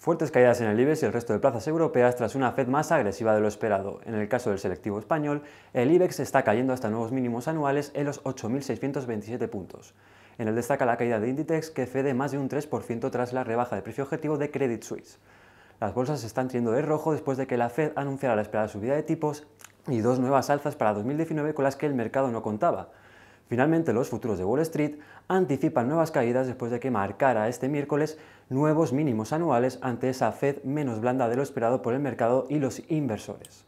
Fuertes caídas en el IBEX y el resto de plazas europeas tras una Fed más agresiva de lo esperado. En el caso del selectivo español, el IBEX está cayendo hasta nuevos mínimos anuales en los 8.627 puntos. En el destaca la caída de Inditex, que cede más de un 3% tras la rebaja de precio objetivo de Credit Suisse. Las bolsas se están tirando de rojo después de que la Fed anunciara la esperada subida de tipos y dos nuevas alzas para 2019 con las que el mercado no contaba. Finalmente, los futuros de Wall Street anticipan nuevas caídas después de que marcara este miércoles nuevos mínimos anuales ante esa Fed menos blanda de lo esperado por el mercado y los inversores.